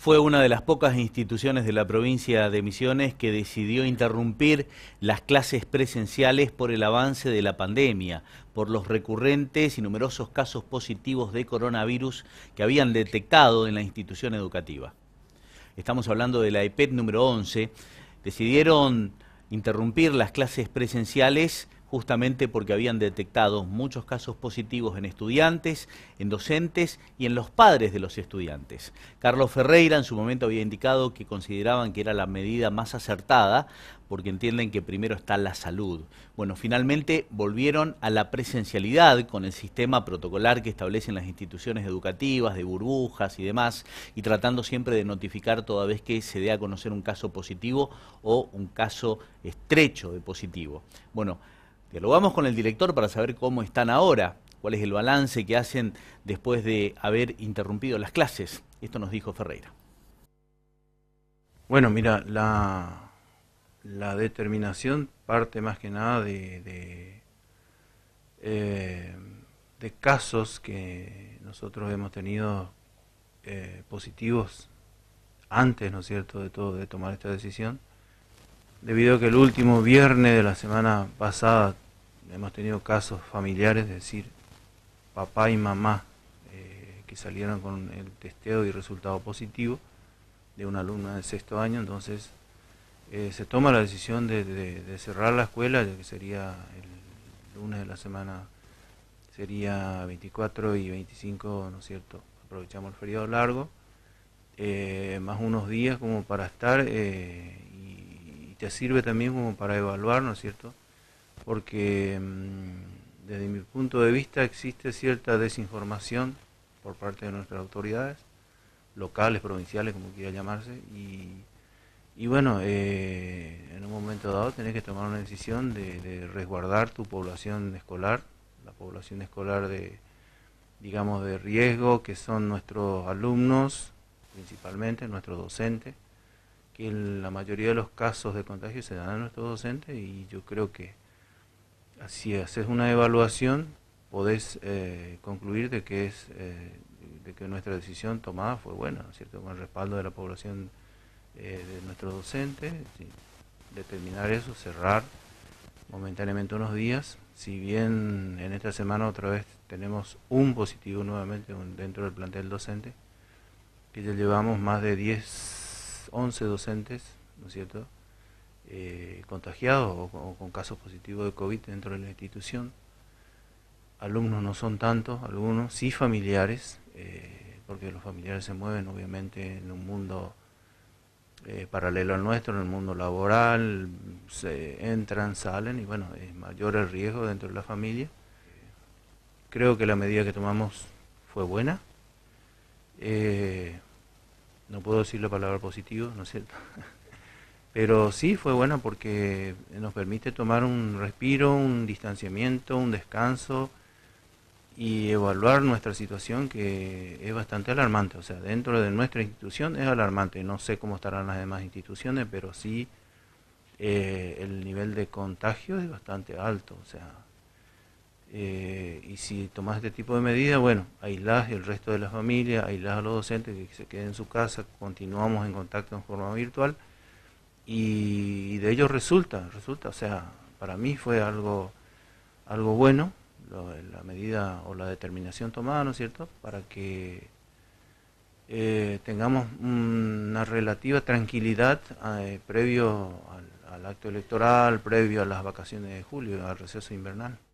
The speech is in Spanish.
fue una de las pocas instituciones de la provincia de Misiones que decidió interrumpir las clases presenciales por el avance de la pandemia, por los recurrentes y numerosos casos positivos de coronavirus que habían detectado en la institución educativa. Estamos hablando de la EPET número 11. Decidieron interrumpir las clases presenciales justamente porque habían detectado muchos casos positivos en estudiantes, en docentes y en los padres de los estudiantes. Carlos Ferreira en su momento había indicado que consideraban que era la medida más acertada porque entienden que primero está la salud. Bueno, finalmente volvieron a la presencialidad con el sistema protocolar que establecen las instituciones educativas, de burbujas y demás, y tratando siempre de notificar toda vez que se dé a conocer un caso positivo o un caso estrecho de positivo. Bueno, Dialogamos con el director para saber cómo están ahora, cuál es el balance que hacen después de haber interrumpido las clases. Esto nos dijo Ferreira. Bueno, mira, la, determinación parte más que nada de, de, eh, casos que nosotros hemos tenido eh, positivos antes, ¿no es cierto?, de todo, de tomar esta decisión debido a que el último viernes de la semana pasada hemos tenido casos familiares, es decir, papá y mamá eh, que salieron con el testeo y resultado positivo de una alumna de sexto año, entonces eh, se toma la decisión de, cerrar la escuela, que sería el lunes de la semana, sería 24 y 25, ¿no es cierto? Aprovechamos el feriado largo, eh, más unos días como para estar te sirve también como para evaluar, ¿no es cierto? Porque mm, desde mi punto de vista existe cierta desinformación por parte de nuestras autoridades, locales, provinciales, como quiera llamarse, y, bueno, eh, en un momento dado tenés que tomar una decisión de, resguardar tu población escolar, la población escolar de, digamos, de riesgo, que son nuestros alumnos, principalmente nuestros docentes, que la mayoría de los casos de contagio se dan a nuestro docente y yo creo que si haces una evaluación podés eh, concluir de que es eh, de que nuestra decisión tomada fue buena, ¿cierto? Con el respaldo de la población eh, de nuestro docente. determinar eso, cerrar momentáneamente unos días. Si bien en esta semana otra vez tenemos un positivo nuevamente dentro del plantel docente, que ya llevamos más de 10 11 docentes, ¿no es cierto?, eh, contagiados o, con casos positivos de COVID dentro de la institución. Alumnos no son tantos, algunos sí familiares, eh, porque los familiares se mueven obviamente en un mundo eh, paralelo al nuestro, en el mundo laboral, se entran, salen y bueno, es mayor el riesgo dentro de la familia. Creo que la medida que tomamos fue buena. Eh, no puedo decir la palabra positivo, ¿no es cierto? Pero sí fue buena porque nos permite tomar un respiro, un distanciamiento, un descanso y evaluar nuestra situación que es bastante alarmante. O sea, dentro de nuestra institución es alarmante. No sé cómo estarán las demás instituciones, pero sí eh, el nivel de contagio es bastante alto. O sea, eh, y si tomas este tipo de medidas, bueno, aislás el resto de la familia, aislás a los docentes que se queden en su casa, continuamos en contacto en forma virtual y, de ello resulta, resulta, o sea, para mí fue algo, algo bueno la medida o la determinación tomada, ¿no es cierto?, para que eh, tengamos una relativa tranquilidad eh, previo al acto electoral, previo a las vacaciones de julio, al receso invernal.